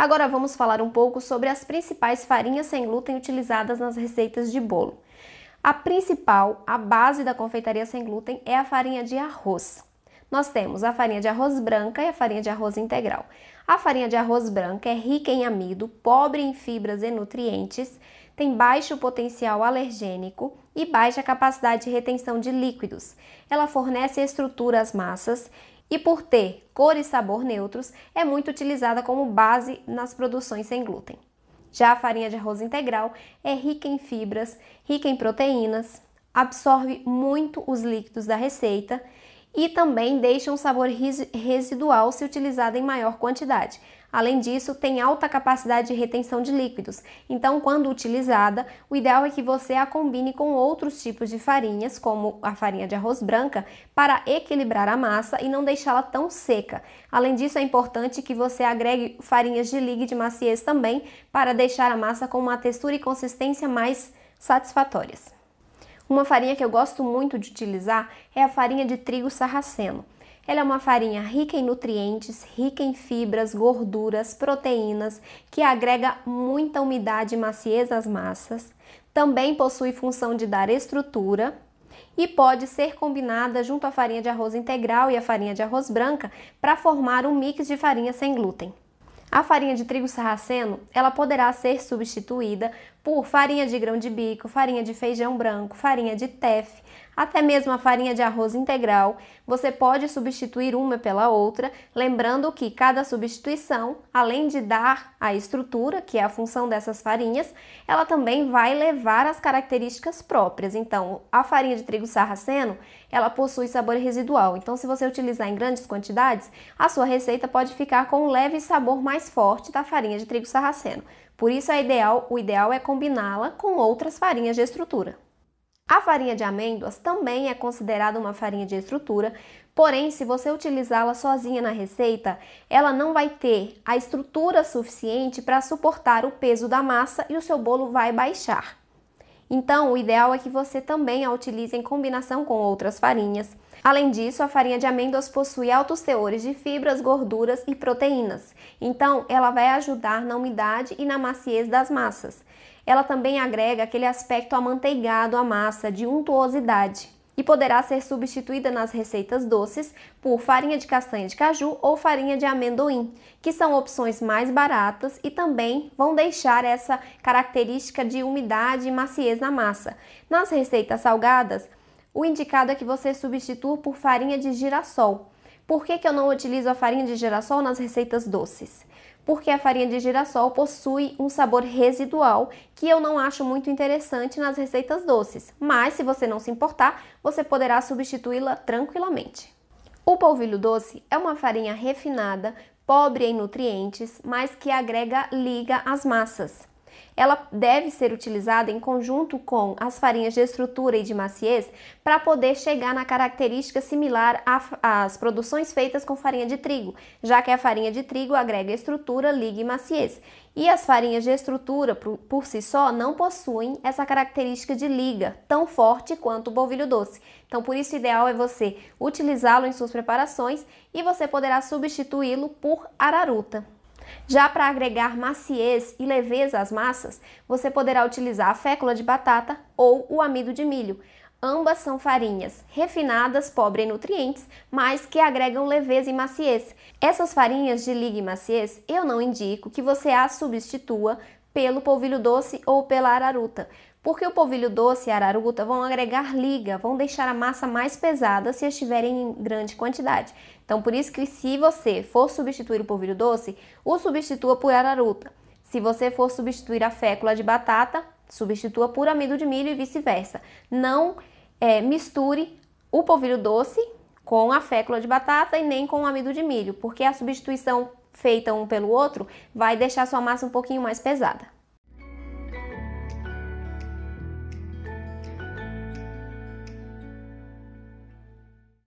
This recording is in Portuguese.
Agora vamos falar um pouco sobre as principais farinhas sem glúten utilizadas nas receitas de bolo. A principal, a base da confeitaria sem glúten, é a farinha de arroz. Nós temos a farinha de arroz branca e a farinha de arroz integral. A farinha de arroz branca é rica em amido, pobre em fibras e nutrientes, tem baixo potencial alergênico e baixa capacidade de retenção de líquidos. Ela fornece estrutura às massas e por ter cor e sabor neutros, é muito utilizada como base nas produções sem glúten. Já a farinha de arroz integral é rica em fibras, rica em proteínas, absorve muito os líquidos da receita e também deixa um sabor residual se utilizada em maior quantidade. Além disso, tem alta capacidade de retenção de líquidos, então, quando utilizada, o ideal é que você a combine com outros tipos de farinhas, como a farinha de arroz branca, para equilibrar a massa e não deixá-la tão seca. Além disso, é importante que você agregue farinhas de ligue de maciez também, para deixar a massa com uma textura e consistência mais satisfatórias. Uma farinha que eu gosto muito de utilizar é a farinha de trigo sarraceno. Ela é uma farinha rica em nutrientes, rica em fibras, gorduras, proteínas, que agrega muita umidade e maciez às massas. Também possui função de dar estrutura e pode ser combinada junto à farinha de arroz integral e à farinha de arroz branca para formar um mix de farinha sem glúten. A farinha de trigo sarraceno, ela poderá ser substituída por farinha de grão de bico, farinha de feijão branco, farinha de tefe, até mesmo a farinha de arroz integral. Você pode substituir uma pela outra, lembrando que cada substituição, além de dar a estrutura, que é a função dessas farinhas, ela também vai levar as características próprias. Então, a farinha de trigo sarraceno, ela possui sabor residual. Então, se você utilizar em grandes quantidades, a sua receita pode ficar com um leve sabor mais forte da farinha de trigo sarraceno. Por isso, é ideal, o ideal é combiná-la com outras farinhas de estrutura. A farinha de amêndoas também é considerada uma farinha de estrutura, porém, se você utilizá-la sozinha na receita, ela não vai ter a estrutura suficiente para suportar o peso da massa e o seu bolo vai baixar. Então, o ideal é que você também a utilize em combinação com outras farinhas. Além disso, a farinha de amêndoas possui altos teores de fibras, gorduras e proteínas. Então, ela vai ajudar na umidade e na maciez das massas. Ela também agrega aquele aspecto amanteigado à massa de untuosidade e poderá ser substituída nas receitas doces por farinha de castanha de caju ou farinha de amendoim, que são opções mais baratas e também vão deixar essa característica de umidade e maciez na massa. Nas receitas salgadas, o indicado é que você substitua por farinha de girassol. Por que, que eu não utilizo a farinha de girassol nas receitas doces? porque a farinha de girassol possui um sabor residual que eu não acho muito interessante nas receitas doces, mas se você não se importar, você poderá substituí-la tranquilamente. O polvilho doce é uma farinha refinada, pobre em nutrientes, mas que agrega liga às massas ela deve ser utilizada em conjunto com as farinhas de estrutura e de maciez para poder chegar na característica similar às produções feitas com farinha de trigo, já que a farinha de trigo agrega estrutura, liga e maciez. E as farinhas de estrutura, por, por si só, não possuem essa característica de liga tão forte quanto o bovilho doce. Então, por isso, o ideal é você utilizá-lo em suas preparações e você poderá substituí-lo por araruta. Já para agregar maciez e leveza às massas, você poderá utilizar a fécula de batata ou o amido de milho. Ambas são farinhas refinadas, pobres em nutrientes, mas que agregam leveza e maciez. Essas farinhas de liga e maciez eu não indico que você as substitua pelo polvilho doce ou pela araruta, porque o polvilho doce e a araruta vão agregar liga, vão deixar a massa mais pesada se estiverem em grande quantidade. Então, por isso que se você for substituir o polvilho doce, o substitua por araruta. Se você for substituir a fécula de batata, substitua por amido de milho e vice-versa. Não é, misture o polvilho doce com a fécula de batata e nem com o amido de milho, porque a substituição feita um pelo outro vai deixar sua massa um pouquinho mais pesada.